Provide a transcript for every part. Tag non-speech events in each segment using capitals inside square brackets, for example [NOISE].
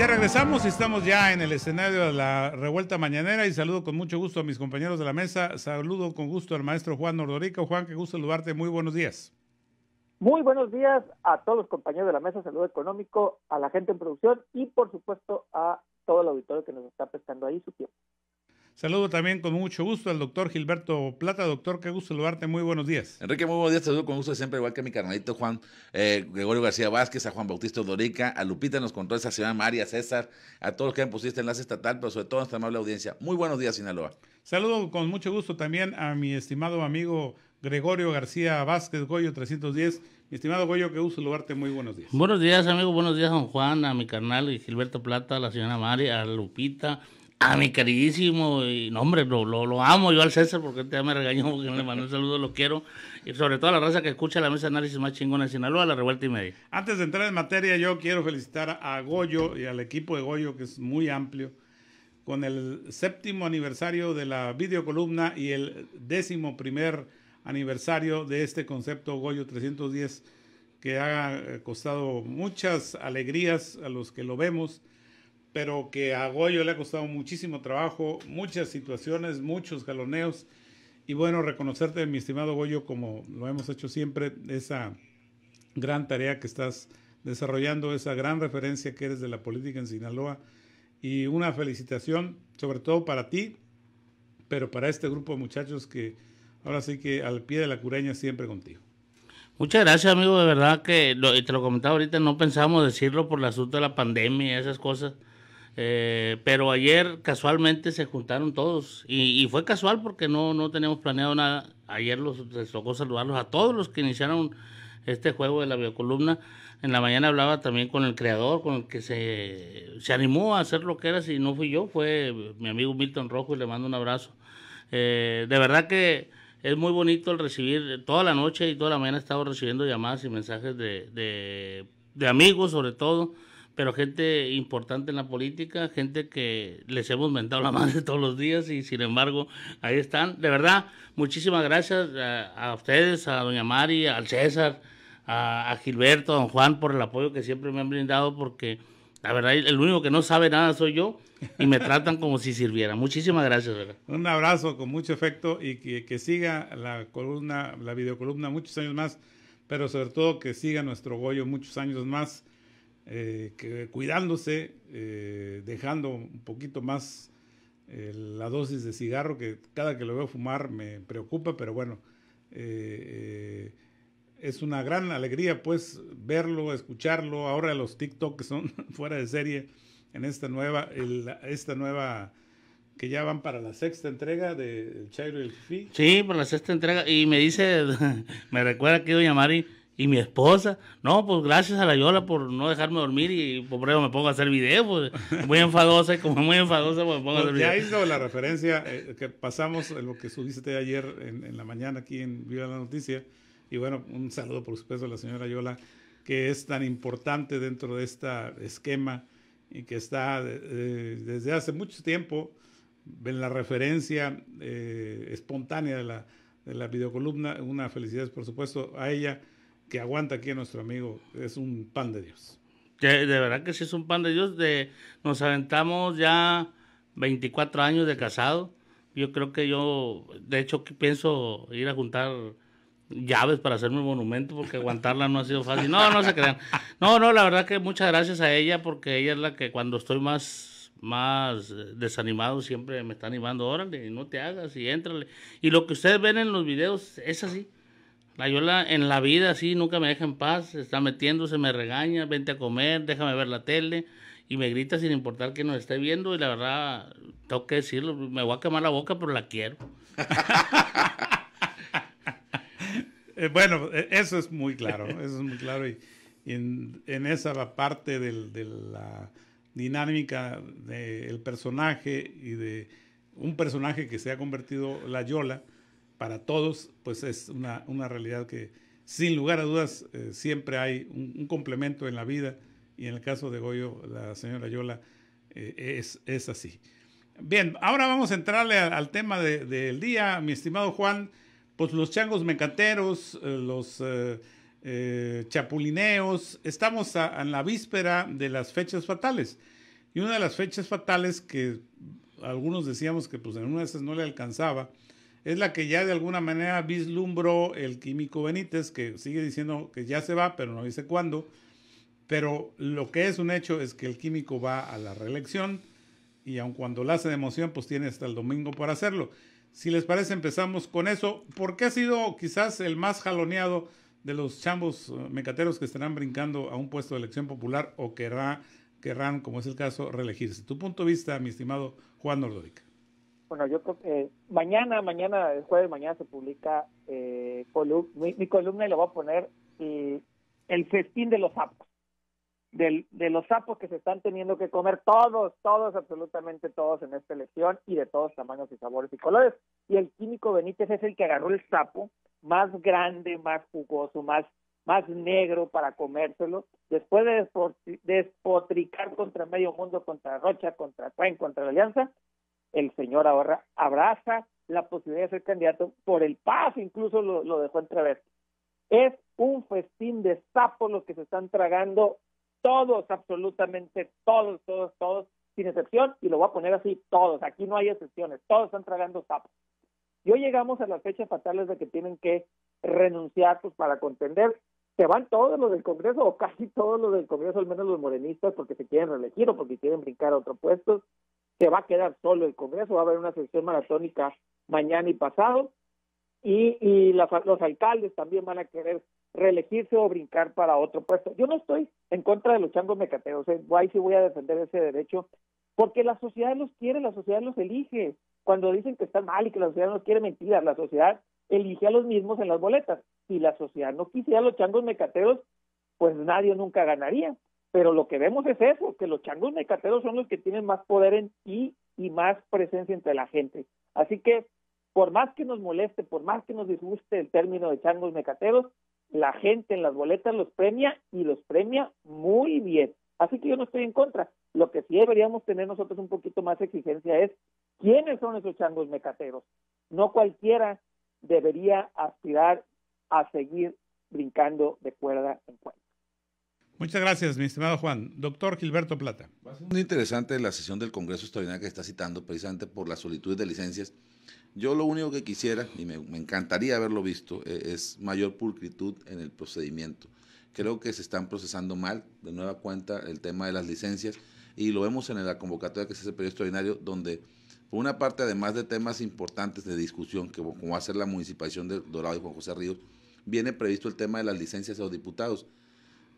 Ya regresamos, estamos ya en el escenario de la revuelta mañanera y saludo con mucho gusto a mis compañeros de la mesa. Saludo con gusto al maestro Juan Nordorico. Juan, qué gusto saludarte. Muy buenos días. Muy buenos días a todos los compañeros de la mesa, saludo económico, a la gente en producción y por supuesto a todo el auditorio que nos está prestando ahí su tiempo. Saludo también con mucho gusto al doctor Gilberto Plata. Doctor, que gusto saludarte. Muy buenos días. Enrique, muy buenos días. Saludo con gusto siempre, igual que a mi carnalito Juan eh, Gregorio García Vázquez, a Juan Bautista Dorica, a Lupita nos contó esa ciudad, María César, a todos los que han pusiste enlace estatal, pero sobre todo a nuestra amable audiencia. Muy buenos días, Sinaloa. Saludo con mucho gusto también a mi estimado amigo Gregorio García Vázquez, Goyo 310. Mi estimado Goyo, que gusto saludarte. Muy buenos días. Buenos días, amigo. Buenos días, don Juan, a mi carnal Gilberto Plata, a la señora María, a Lupita a mi queridísimo, y no hombre, lo, amo yo al César porque ya me regañó porque le mandó un saludo, lo quiero. Y sobre todo a la raza que escucha la mesa de análisis más chingona de Sinaloa, la revuelta y media. Antes de entrar en materia, yo quiero felicitar a Goyo y al equipo de Goyo, que es muy amplio, con el séptimo aniversario de la videocolumna y el décimo primer aniversario de este concepto Goyo 310, que ha eh, costado muchas alegrías a los que lo vemos pero que a Goyo le ha costado muchísimo trabajo, muchas situaciones, muchos galoneos. Y bueno, reconocerte, mi estimado Goyo, como lo hemos hecho siempre, esa gran tarea que estás desarrollando, esa gran referencia que eres de la política en Sinaloa. Y una felicitación, sobre todo para ti, pero para este grupo de muchachos que ahora sí que al pie de la cureña siempre contigo. Muchas gracias, amigo. De verdad que, te lo comentaba ahorita, no pensábamos decirlo por el asunto de la pandemia y esas cosas. Eh, pero ayer casualmente se juntaron todos y, fue casual porque no, no teníamos planeado nada. Ayer los, les tocó saludarlos a todos los que iniciaron este juego de la biocolumna. En la mañana hablaba también con el creador, con el que se, se animó a hacer lo que era, si no fui yo, fue mi amigo Milton Rojo y le mando un abrazo. Eh, de verdad que es muy bonito el recibir, toda la noche y toda la mañana he estado recibiendo llamadas y mensajes de, de amigos sobre todo pero gente importante en la política, gente que les hemos mentado la [LAUGHS] madre todos los días y sin embargo ahí están. De verdad, muchísimas gracias a, ustedes, a doña Mari, al César, a, Gilberto, a don Juan por el apoyo que siempre me han brindado porque la verdad el único que no sabe nada soy yo y me tratan como si sirviera. Muchísimas gracias. Un abrazo con mucho efecto y que, siga la columna, la videocolumna muchos años más, pero sobre todo que siga nuestro Goyo muchos años más eh, que, cuidándose, eh, dejando un poquito más eh, la dosis de cigarro, que cada que lo veo fumar me preocupa, pero bueno, es una gran alegría pues verlo, escucharlo. Ahora los TikTok que son [LAUGHS] fuera de serie en esta nueva, esta nueva que ya van para la sexta entrega de Chairo y el Sí, para la sexta entrega. Y me dice, [LAUGHS] me recuerda que Doña Mari y mi esposa. No, pues gracias a la Yola por no dejarme dormir y por eso me pongo a hacer video. Pues, [LAUGHS] muy enfadosa, como muy enfadosa, pues me pongo a hacer Ya hizo la referencia eh, que pasamos, eh, lo que subiste ayer en, la mañana aquí en Viva la Noticia. Y bueno, un saludo por supuesto a la señora Yola, que es tan importante dentro de este esquema y que está desde hace mucho tiempo ven la referencia eh, espontánea de la, de la videocolumna. Una felicidad, por supuesto, a ella que aguanta aquí a nuestro amigo. Es un pan de Dios. De, verdad que sí es un pan de Dios. De, nos aventamos ya 24 años de casado. Yo creo que yo, de hecho, pienso ir a juntar llaves para hacerme un monumento porque aguantarla no ha sido fácil. No, no se crean. No, no, la verdad que muchas gracias a ella porque ella es la que cuando estoy más más eh, desanimado siempre me está animando, órale, no te hagas y éntrale. Y lo que ustedes ven en los videos es así. La Yola en la vida sí nunca me deja en paz, está metiéndose, me regaña, vente a comer, déjame ver la tele y me grita sin importar que nos esté viendo y la verdad, tengo que decirlo, me voy a quemar la boca, pero la quiero. [LAUGHS] Eh, bueno, eh, eso es muy claro, eso es muy claro y, en, esa parte de la dinámica del personaje y de un personaje que se ha convertido la Yola para todos, pues es una, una realidad que sin lugar a dudas eh, siempre hay un, complemento en la vida y en el caso de Goyo, la señora Yola, eh, es, es, así. Bien, ahora vamos a entrarle al, tema del día, mi estimado Juan, pues los changos mecateros, eh, los chapulineos, estamos en la víspera de las fechas fatales. Y una de las fechas fatales que algunos decíamos que pues en una de esas no le alcanzaba, es la que ya de alguna manera vislumbró el químico Benítez, que sigue diciendo que ya se va, pero no dice cuándo. Pero lo que es un hecho es que el químico va a la reelección y aun cuando la hace de emoción, pues tiene hasta el domingo para hacerlo. Si les parece, empezamos con eso, porque ha sido quizás el más jaloneado de los chambos eh, mecateros que estarán brincando a un puesto de elección popular o querrá, querrán, como es el caso, reelegirse. Tu punto de vista, mi estimado Juan Nordorica bueno, yo creo que mañana, mañana, el jueves, mañana se publica eh, mi, columna y le voy a poner el festín de los sapos. de los sapos que se están teniendo que comer todos, todos, absolutamente todos en esta elección y de todos tamaños y sabores y colores. Y el químico Benítez es el que agarró el sapo más grande, más jugoso, más, negro para comérselo, después de despotricar contra medio mundo, contra Rocha, contra Cuen, contra la Alianza, el señor ahora abraza la posibilidad de ser candidato por el paso, incluso lo, dejó entrever. Es un festín de sapos los que se están tragando todos, absolutamente todos, todos, todos, sin excepción, y lo voy a poner así, todos, aquí no hay excepciones, todos están tragando sapos. Y hoy llegamos a las fechas fatales de que tienen que renunciar pues, para contender. Se van todos los del Congreso, o casi todos los del Congreso, al menos los morenistas, porque se quieren reelegir o porque quieren brincar a otro puesto se va a quedar solo el Congreso, va a haber una sesión maratónica mañana y pasado, y, los alcaldes también van a querer reelegirse o brincar para otro puesto. Yo no estoy en contra de los changos mecateos, eh, ahí sí voy a defender ese derecho, porque la sociedad los quiere, la sociedad los elige. Cuando dicen que están mal y que la sociedad no quiere mentiras, la sociedad elige a los mismos en las boletas. Si la sociedad no quisiera los changos mecateos, pues nadie nunca ganaría. Pero lo que vemos es eso, que los changos mecateros son los que tienen más poder en ti y más presencia entre la gente. Así que, por más que nos moleste, por más que nos disguste el término de changos mecateros, la gente en las boletas los premia y los premia muy bien. Así que yo no estoy en contra. Lo que sí deberíamos tener nosotros un poquito más exigencia es quiénes son esos changos mecateros. No cualquiera debería aspirar a seguir brincando de cuerda en cuerda. Muchas gracias, mi estimado Juan. Doctor Gilberto Plata. muy interesante la sesión del Congreso extraordinario que está citando precisamente por la solicitud de licencias. Yo lo único que quisiera, y me, encantaría haberlo visto, e, es mayor pulcritud en el procedimiento. Creo que se están procesando mal, de nueva cuenta, el tema de las licencias, y lo vemos en la convocatoria que se hace el periodo extraordinario, donde, por una parte, además de temas importantes de discusión, que, como va a ser la municipalización de Dorado y Juan José Ríos, viene previsto el tema de las licencias a los diputados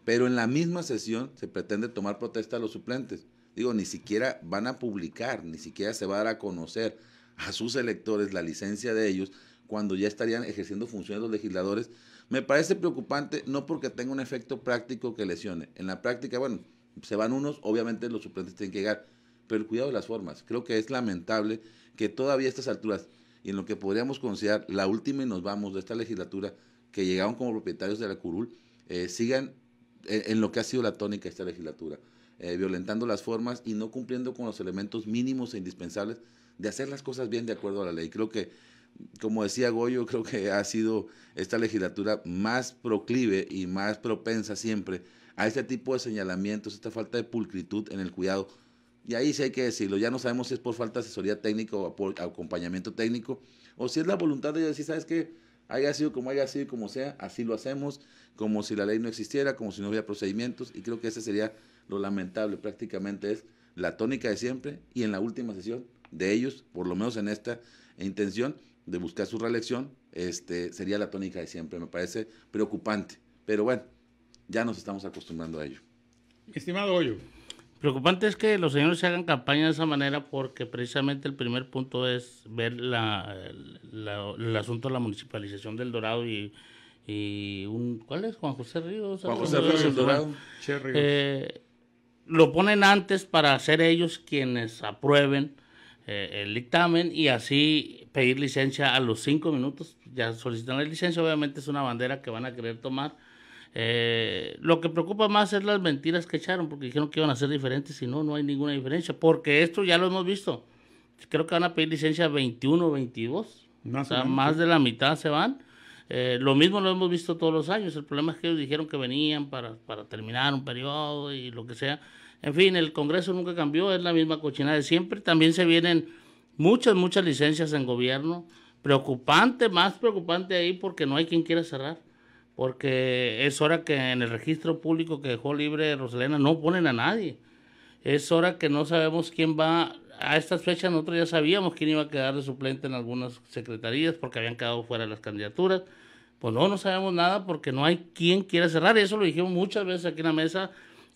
pero en la misma sesión se pretende tomar protesta a los suplentes. Digo, ni siquiera van a publicar, ni siquiera se va a dar a conocer a sus electores la licencia de ellos cuando ya estarían ejerciendo funciones los legisladores. Me parece preocupante, no porque tenga un efecto práctico que lesione. En la práctica, bueno, se van unos, obviamente los suplentes tienen que llegar, pero cuidado de las formas. Creo que es lamentable que todavía a estas alturas, y en lo que podríamos considerar la última y nos vamos de esta legislatura, que llegaron como propietarios de la curul, eh, sigan eh, en lo que ha sido la tónica de esta legislatura, eh, violentando las formas y no cumpliendo con los elementos mínimos e indispensables de hacer las cosas bien de acuerdo a la ley. Creo que, como decía Goyo, [LAUGHS] creo que ha sido esta legislatura más proclive y más propensa siempre a este tipo de señalamientos, esta falta de pulcritud en el cuidado. Y ahí sí hay que decirlo, ya no sabemos si es por falta de asesoría técnica o por acompañamiento técnico, o si es la voluntad de decir, ¿sabes que, Haya sido como haya sido, como sea, así lo hacemos como si la ley no existiera, como si no hubiera procedimientos, y creo que ese sería lo lamentable prácticamente, es la tónica de siempre y en la última sesión de ellos, por lo menos en esta intención de buscar su reelección, este, sería la tónica de siempre, me parece preocupante, pero bueno, ya nos estamos acostumbrando a ello. Estimado Hoyo. Preocupante es que los señores se hagan campaña de esa manera porque precisamente el primer punto es ver la, el asunto de la municipalización del Dorado y y un, ¿cuál es? Juan José Ríos. Juan José Ríos, eh, lo ponen antes para ser ellos quienes aprueben eh, el dictamen y así pedir licencia a los cinco minutos. Ya solicitan la licencia, obviamente es una bandera que van a querer tomar. Eh, lo que preocupa más es las mentiras que echaron, porque dijeron que iban a ser diferentes y no, no hay ninguna diferencia, porque esto ya lo hemos visto. Creo que van a pedir licencia 21 o 22. o sea, más de la mitad se van. Eh, lo mismo lo hemos visto todos los años. El problema es que ellos dijeron que venían para, para terminar un periodo y lo que sea. En fin, el Congreso nunca cambió, es la misma cochina de siempre. También se vienen muchas, muchas licencias en gobierno. Preocupante, más preocupante ahí porque no hay quien quiera cerrar. Porque es hora que en el registro público que dejó libre Rosalena no ponen a nadie. Es hora que no sabemos quién va a estas fechas nosotros ya sabíamos quién iba a quedar de suplente en algunas secretarías porque habían quedado fuera las candidaturas. Pues no, no sabemos nada porque no hay quien quiera cerrar. Eso lo dijimos muchas veces aquí en la mesa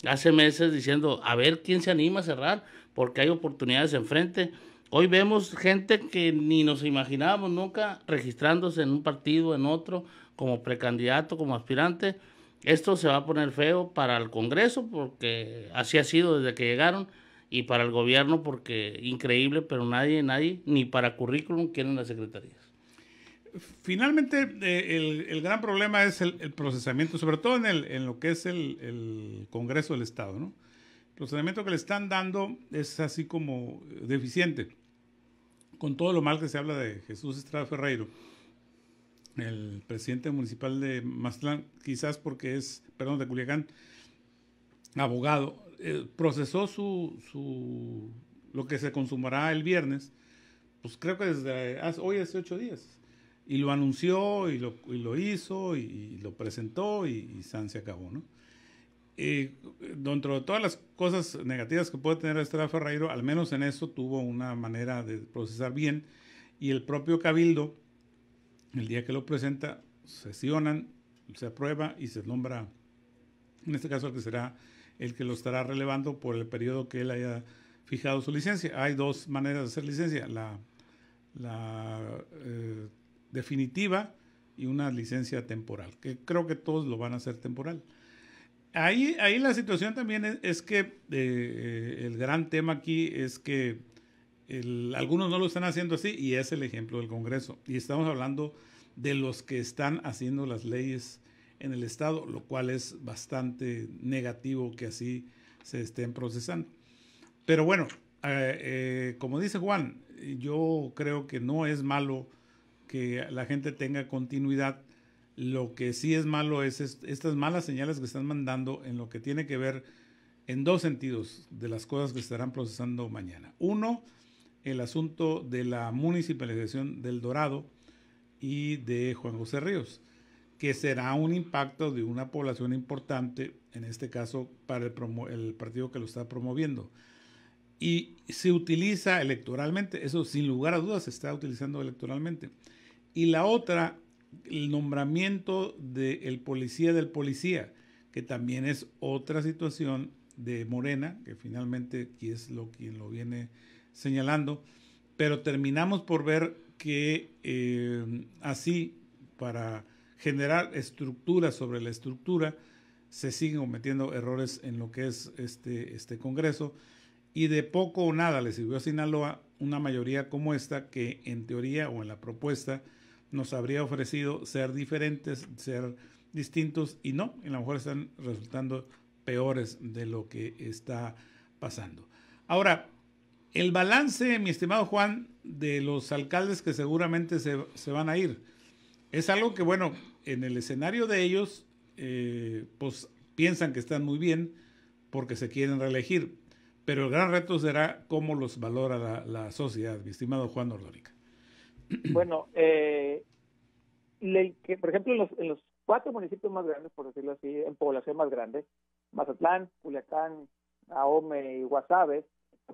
hace meses diciendo, a ver quién se anima a cerrar porque hay oportunidades enfrente. Hoy vemos gente que ni nos imaginábamos nunca registrándose en un partido, en otro, como precandidato, como aspirante. Esto se va a poner feo para el Congreso porque así ha sido desde que llegaron y para el gobierno porque increíble, pero nadie, nadie, ni para currículum quieren las secretarías. Finalmente, eh, el, el, gran problema es el, procesamiento, sobre todo en, el, en lo que es el, Congreso del Estado. ¿no? El procesamiento que le están dando es así como deficiente. Con todo lo mal que se habla de Jesús Estrada Ferreiro, el presidente municipal de Mazatlán, quizás porque es, perdón, de Culiacán, abogado, eh, procesó su, lo que se consumará el viernes, pues creo que desde hoy hace ocho días. Y lo anunció y lo, hizo y, lo presentó y, San se acabó, ¿no? Eh, dentro de todas las cosas negativas que puede tener Estrada Ferreiro, al menos en eso tuvo una manera de procesar bien. Y el propio Cabildo, el día que lo presenta, sesionan, se aprueba y se nombra, en este caso, el que será el que lo estará relevando por el periodo que él haya fijado su licencia. Hay dos maneras de hacer licencia, la, eh, definitiva y una licencia temporal, que creo que todos lo van a hacer temporal. Ahí, ahí la situación también es, que eh, eh, el gran tema aquí es que algunos no lo están haciendo así y es el ejemplo del Congreso. Y estamos hablando de los que están haciendo las leyes en el Estado, lo cual es bastante negativo que así se estén procesando. Pero bueno, eh, eh, como dice Juan, yo creo que no es malo que la gente tenga continuidad. Lo que sí es malo es estas malas señales que están mandando en lo que tiene que ver en dos sentidos de las cosas que estarán procesando mañana. Uno, el asunto de la municipalización del Dorado y de Juan José Ríos que será un impacto de una población importante, en este caso para el, partido que lo está promoviendo. Y se utiliza electoralmente, eso sin lugar a dudas se está utilizando electoralmente. Y la otra, el nombramiento del policía del policía, que también es otra situación de Morena, que finalmente es lo quien lo viene señalando, pero terminamos por ver que eh, así para generar estructura sobre la estructura, se siguen cometiendo errores en lo que es este, este Congreso y de poco o nada le sirvió a Sinaloa una mayoría como esta que en teoría o en la propuesta nos habría ofrecido ser diferentes, ser distintos y no, a lo mejor están resultando peores de lo que está pasando. Ahora, el balance, mi estimado Juan, de los alcaldes que seguramente se van a ir es algo que, bueno, en el escenario de ellos, eh, pues piensan que están muy bien porque se quieren reelegir. Pero el gran reto será cómo los valora la, sociedad, mi estimado Juan Ordórica. [CLEARS THROAT] Bueno, eh, que, por ejemplo, en los, en los, cuatro municipios más grandes, por decirlo así, en población más grande, Mazatlán, Culiacán, Ahome y Guasave,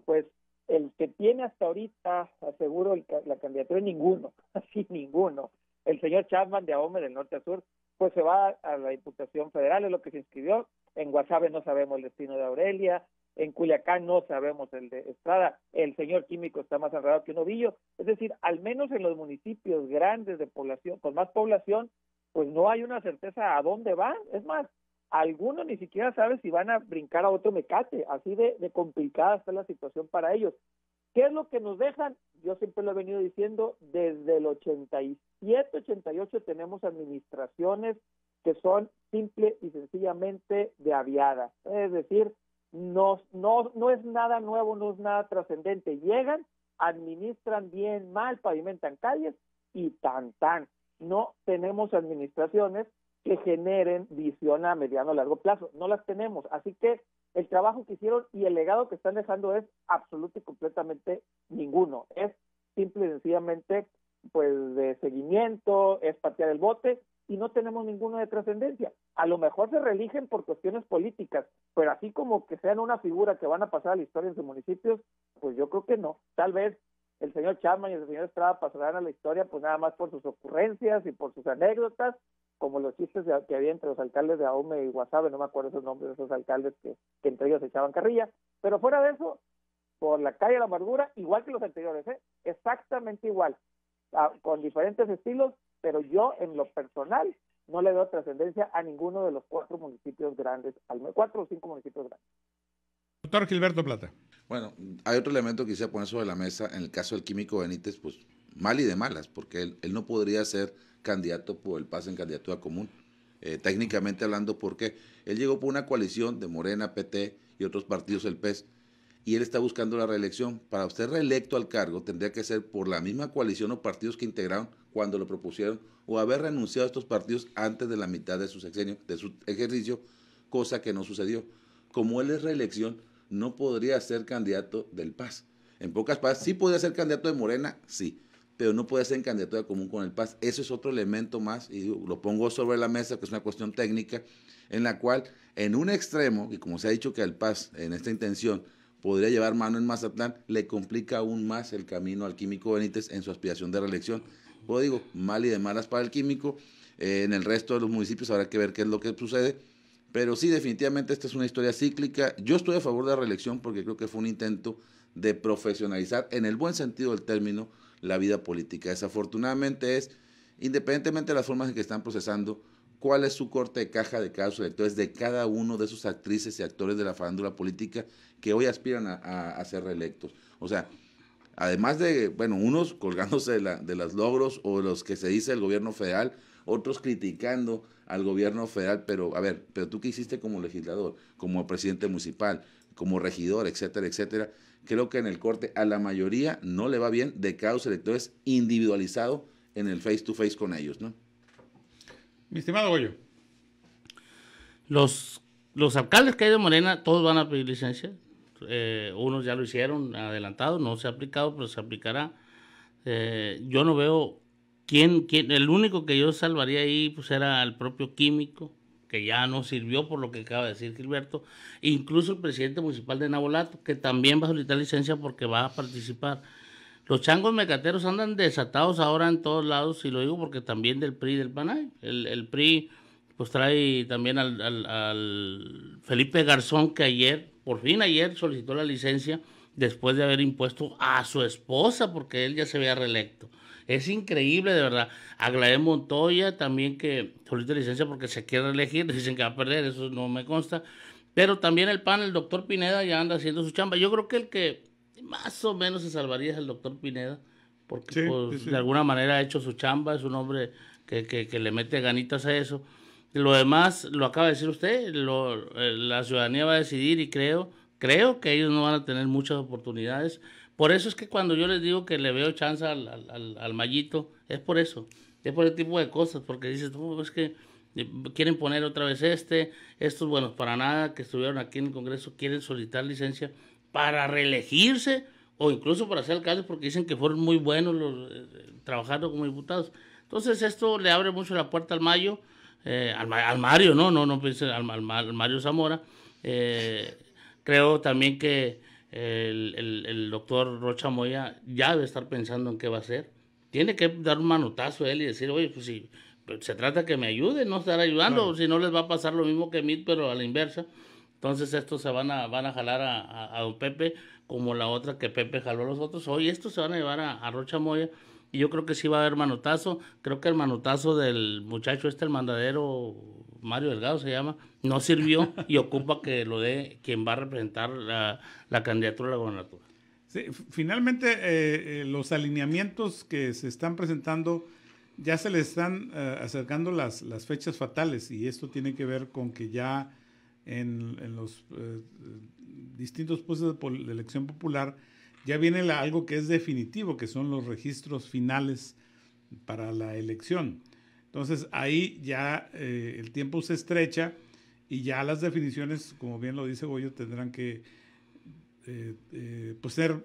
pues el que tiene hasta ahorita, aseguro, la candidatura, ninguno, [LAUGHS] así ninguno. El señor Chapman de Ahome del norte a sur, pues se va a la Diputación Federal, es lo que se inscribió. En Guasave no sabemos el destino de Aurelia, en Culiacán no sabemos el de Estrada, el señor químico está más enredado que un ovillo. Es decir, al menos en los municipios grandes de población, con más población, pues no hay una certeza a dónde van. Es más, algunos ni siquiera saben si van a brincar a otro mecate, así de, de complicada está la situación para ellos. ¿Qué es lo que nos dejan? Yo siempre lo he venido diciendo, desde el 87, 88 tenemos administraciones que son simple y sencillamente de aviadas. Es decir, no, no, no es nada nuevo, no es nada trascendente. Llegan, administran bien, mal, pavimentan calles y tan tan no tenemos administraciones que generen visión a mediano o largo plazo. No las tenemos. Así que el trabajo que hicieron y el legado que están dejando es absoluto y completamente ninguno. Es simple y sencillamente pues de seguimiento, es patear el bote y no tenemos ninguno de trascendencia. A lo mejor se reeligen por cuestiones políticas, pero así como que sean una figura que van a pasar a la historia en sus municipios, pues yo creo que no. Tal vez el señor Chapman y el señor Estrada pasarán a la historia, pues nada más por sus ocurrencias y por sus anécdotas, como los chistes que había entre los alcaldes de Aume y Guasave, no me acuerdo esos nombres de esos alcaldes que, entre ellos echaban carrilla. Pero fuera de eso, por la calle la amargura, igual que los anteriores, ¿eh? exactamente igual, ah, con diferentes estilos, pero yo en lo personal no le doy trascendencia a ninguno de los cuatro municipios grandes, al cuatro o cinco municipios grandes. Doctor Gilberto Plata. Bueno, hay otro elemento que quisiera poner sobre la mesa. En el caso del químico Benítez, pues mal y de malas, porque él, no podría ser candidato por el pase en candidatura común. Eh, técnicamente hablando, porque él llegó por una coalición de Morena, PT y otros partidos del PES, y él está buscando la reelección. Para usted reelecto al cargo tendría que ser por la misma coalición o partidos que integraron cuando lo propusieron, o haber renunciado a estos partidos antes de la mitad de su sexenio, de su ejercicio, cosa que no sucedió. Como él es reelección, no podría ser candidato del Paz. En pocas palabras, sí podría ser candidato de Morena, sí, pero no puede ser candidato de común con el Paz. Eso es otro elemento más, y lo pongo sobre la mesa, que es una cuestión técnica, en la cual, en un extremo, y como se ha dicho que el Paz, en esta intención podría llevar mano en Mazatlán, le complica aún más el camino al Químico Benítez en su aspiración de reelección. Como digo, mal y de malas para el Químico. Eh, en el resto de los municipios habrá que ver qué es lo que sucede pero sí, definitivamente esta es una historia cíclica. Yo estoy a favor de la reelección porque creo que fue un intento de profesionalizar, en el buen sentido del término, la vida política. Desafortunadamente es, independientemente de las formas en que están procesando, cuál es su corte de caja de cada es de cada uno de esos actrices y actores de la farándula política que hoy aspiran a, ser reelectos. O sea, además de, bueno, unos colgándose de, la, de los logros o los que se dice el gobierno federal, otros criticando al gobierno federal, pero a ver, pero tú qué hiciste como legislador, como presidente municipal, como regidor, etcétera, etcétera. Creo que en el corte a la mayoría no le va bien de cada electores individualizado en el face to face con ellos, ¿no? Mi estimado Goyo. Los, los alcaldes que hay de Morena, todos van a pedir licencia. Eh, unos ya lo hicieron adelantado, no se ha aplicado, pero se aplicará. Eh, yo no veo el único que yo salvaría ahí pues era el propio químico, que ya no sirvió por lo que acaba de decir Gilberto, incluso el presidente municipal de Nabolato, que también va a solicitar licencia porque va a participar. Los changos mecateros andan desatados ahora en todos lados, y lo digo porque también del PRI del PANAI. El, PRI pues trae también al, Felipe Garzón, que ayer, por fin ayer, solicitó la licencia después de haber impuesto a su esposa, porque él ya se vea reelecto. Es increíble, de verdad. Gladys Montoya también que solicita licencia porque se quiere elegir, [LAUGHS] dicen que va a perder, eso no me consta. Pero también el PAN, el doctor Pineda ya anda haciendo su chamba. Yo creo que el que más o menos se salvaría es el doctor Pineda, porque pues, de alguna manera ha hecho su chamba, es un hombre que, que, le mete ganitas a eso. Lo demás, lo acaba de decir usted, lo, eh, la ciudadanía va a decidir y creo, creo que ellos no van a tener muchas oportunidades. Por eso es que cuando yo les digo que le veo chance al, al, al mallito, es por eso, es por el tipo de cosas, porque dices, oh, es que eh, quieren poner otra vez este, estos buenos para nada que estuvieron aquí en el Congreso quieren solicitar licencia para reelegirse o incluso para hacer caso porque dicen que fueron muy buenos los, eh, trabajando como diputados. Entonces esto le abre mucho la puerta al Mayo, eh, al, al, Mario, no, no, no, al, al, Mario Zamora. creo también que el, el, doctor Rocha Moya ya debe estar pensando en qué va a hacer. Tiene que dar un manotazo a él y decir, oye, pues si se trata que me ayude, no estar ayudando, si no les va a pasar lo mismo que a mí, pero a la inversa. Entonces estos se van a, van a jalar a, Pepe como la otra que Pepe jaló a los otros. Hoy estos se van a llevar a, a Rocha Moya y yo creo que sí va a haber manotazo. Creo que el manotazo del muchacho este, el mandadero Mario Delgado se llama, no sirvió y ocupa que lo dé quien va a representar la, candidatura a la gobernatura. finalmente, eh, eh, los alineamientos que se están presentando ya se le están eh, acercando las, las, fechas fatales y esto tiene que ver con que ya en, los distintos puestos de, elección popular ya viene algo que es definitivo, que son los registros finales para la elección. Entonces ahí ya eh, el tiempo se estrecha y ya las definiciones, como bien lo dice Goyo, tendrán que eh, eh, pues, ser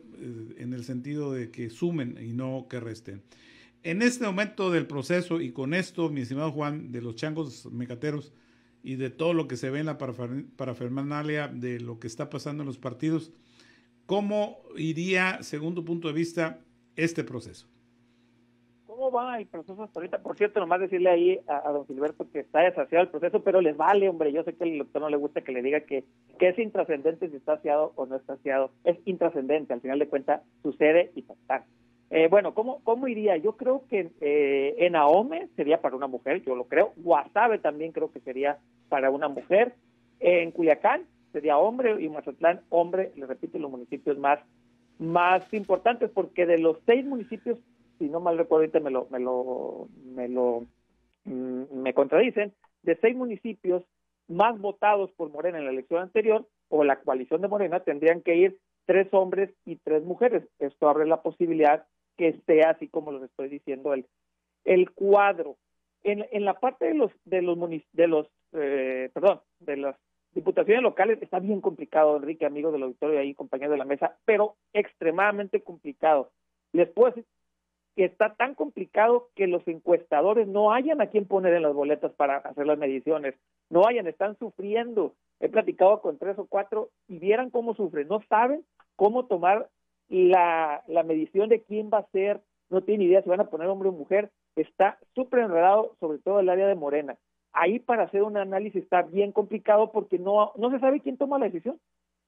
en el sentido de que sumen y no que resten. En este momento del proceso y con esto, mi estimado Juan, de los changos mecateros y de todo lo que se ve en la parafermanalia de lo que está pasando en los partidos, ¿cómo iría, segundo punto de vista, este proceso? va el proceso hasta ahorita. Por cierto, nomás decirle ahí a, don Gilberto que está desasiado el proceso, pero les vale, hombre. Yo sé que el doctor no le gusta que le diga que, es intrascendente si está aseado o no está aseado. Es intrascendente, al final de cuentas sucede y pasa. Eh, bueno, ¿cómo, ¿cómo iría? Yo creo que eh, en Ahome sería para una mujer, yo lo creo. Guasave también creo que sería para una mujer. en Cuyacán sería hombre y Mazatlán hombre, le repito, los municipios más, más importantes, porque de los seis municipios si no mal recuerdo ahorita me lo, me lo, me lo, mm, me contradicen, de seis municipios más votados por Morena en la elección anterior o la coalición de Morena tendrían que ir tres hombres y tres mujeres. Esto abre la posibilidad que sea así como lo estoy diciendo el, el cuadro. En, en la parte de los de los de los eh, perdón de las diputaciones locales está bien complicado, Enrique, amigos del auditorio ahí, compañeros de la mesa, pero extremadamente complicado. Les está tan complicado que los encuestadores no hayan a quién poner en las boletas para hacer las mediciones, no hayan, están sufriendo. He platicado con tres o cuatro y vieran cómo sufren, no saben cómo tomar la, la medición de quién va a ser, no tienen idea si van a poner hombre o mujer, está súper enredado, sobre todo el área de Morena. Ahí para hacer un análisis está bien complicado porque no, no se sabe quién toma la decisión.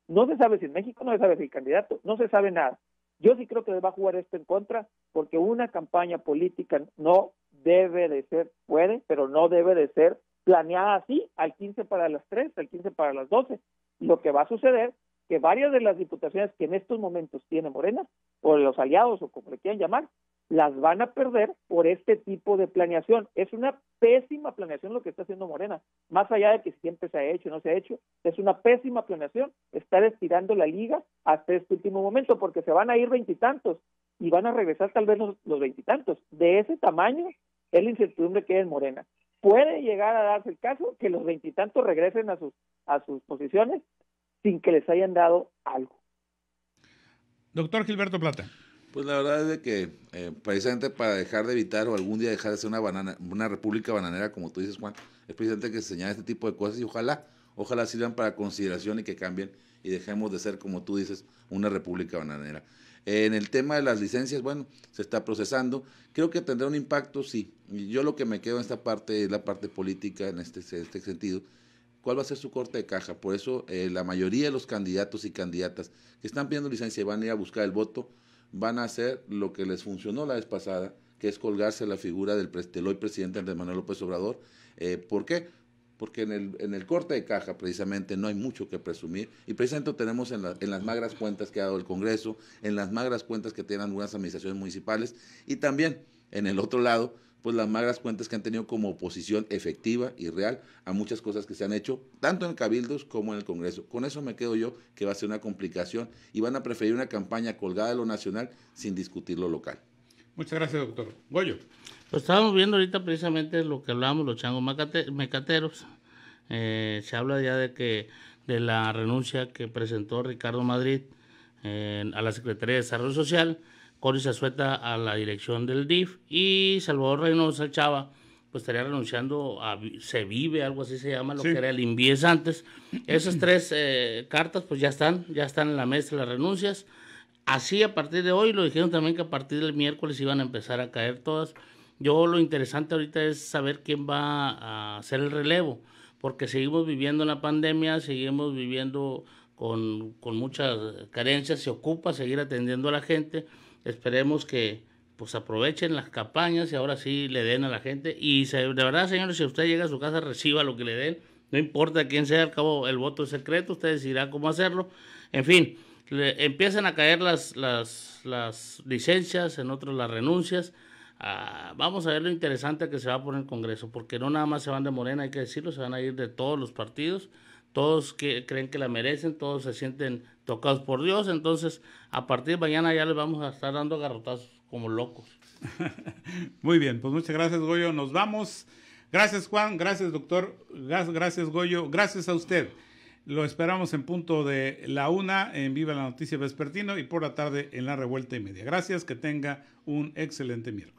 No se sabe si en México, no se sabe si el candidato, no se sabe nada. Yo sí creo que le va a jugar esto en contra, porque una campaña política no debe de ser, puede, pero no debe de ser planeada así, al 15 para las 3, al 15 para las 12. Lo que va a suceder, que varias de las diputaciones que en estos momentos tiene Morena, o los aliados, o como le quieran llamar, las van a perder por este tipo de planeación. Es una pésima planeación lo que está haciendo Morena, más allá de que siempre se ha hecho no se ha hecho, es una pésima planeación Está estirando la liga hasta este último momento, porque se van a ir veintitantos y, van a regresar tal vez los veintitantos. De ese tamaño es la incertidumbre que es en Morena. Puede llegar a darse el caso que los veintitantos regresen a sus, a sus posiciones sin que les hayan dado algo. Doctor Gilberto Plata. Pues la verdad es de que eh, precisamente para dejar de evitar o algún día dejar de ser una, banana, una república bananera, como tú dices, Juan, es precisamente que se señale este tipo de cosas y ojalá, ojalá sirvan para consideración y que cambien y dejemos de ser, como tú dices, una república bananera. en el tema de las licencias, bueno, se está procesando. Creo que tendrá un impacto, sí. Yo lo que me quedo en esta parte es la parte política en este, este sentido cuál va a ser su corte de caja. Por eso eh, la mayoría de los candidatos y candidatas que están pidiendo licencia y van a ir a buscar el voto, van a hacer lo que les funcionó la vez pasada, que es colgarse la figura del, del hoy presidente de Manuel López Obrador. Eh, ¿Por qué? Porque en el, en el, corte de caja precisamente no hay mucho que presumir y precisamente tenemos en, en, las magras cuentas que ha dado el Congreso, en las magras cuentas que tienen algunas administraciones municipales y también en el otro lado pues las magras cuentas que han tenido como oposición efectiva y real a muchas cosas que se han hecho, tanto en cabildos como en el Congreso. Con eso me quedo yo, que va a ser una complicación y van a preferir una campaña colgada de lo nacional sin discutir lo local. Muchas gracias, doctor. Goyo. Pues estábamos viendo ahorita precisamente lo que hablábamos, los changos mecateros. Eh, se habla ya de que de la renuncia que presentó Ricardo Madrid eh, a la Secretaría de Desarrollo Social Cory suelta a la dirección del DIF y Salvador Reynosa Chava pues estaría renunciando a Se Vive, algo así se llama, lo que era el Invies antes. Esas [CLEARS THROAT] tres eh, cartas pues ya están, ya están en la mesa las renuncias. Así a partir de hoy, lo dijeron también que a partir del miércoles iban a empezar a caer todas. Yo lo interesante ahorita es saber quién va a hacer el relevo, porque seguimos viviendo la pandemia, seguimos viviendo con, con muchas carencias, se ocupa seguir atendiendo a la gente Esperemos que pues aprovechen las campañas y ahora sí le den a la gente. Y de verdad, señores, si usted llega a su casa, reciba lo que le den. No importa quién sea, al cabo el voto es secreto, usted decidirá cómo hacerlo. En fin, empiezan a caer las, las, las licencias, en otros las renuncias. Ah, vamos a ver lo interesante que se va a poner el Congreso, porque no nada más se van de Morena, hay que decirlo, se van a ir de todos los partidos todos que creen que la merecen, todos se sienten tocados por Dios, entonces a partir de mañana ya les vamos a estar dando garrotazos como locos. [LAUGHS] Muy bien, pues muchas gracias Goyo, nos vamos. Gracias Juan, gracias doctor, gracias Goyo, gracias a usted. Lo esperamos en punto de la una en Viva la Noticia Vespertino y por la tarde en la Revuelta y Media. Gracias, que tenga un excelente miércoles.